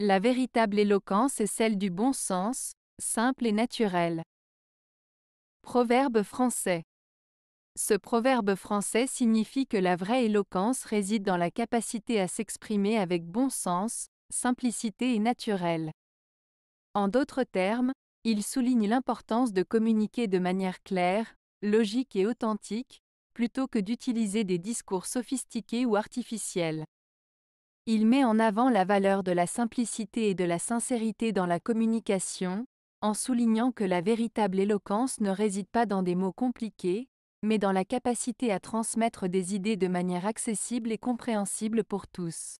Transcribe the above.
La véritable éloquence est celle du bon sens, simple et naturel. Proverbe français. Ce proverbe français signifie que la vraie éloquence réside dans la capacité à s'exprimer avec bon sens, simplicité et naturel. En d'autres termes, il souligne l'importance de communiquer de manière claire, logique et authentique, plutôt que d'utiliser des discours sophistiqués ou artificiels. Il met en avant la valeur de la simplicité et de la sincérité dans la communication, en soulignant que la véritable éloquence ne réside pas dans des mots compliqués, mais dans la capacité à transmettre des idées de manière accessible et compréhensible pour tous.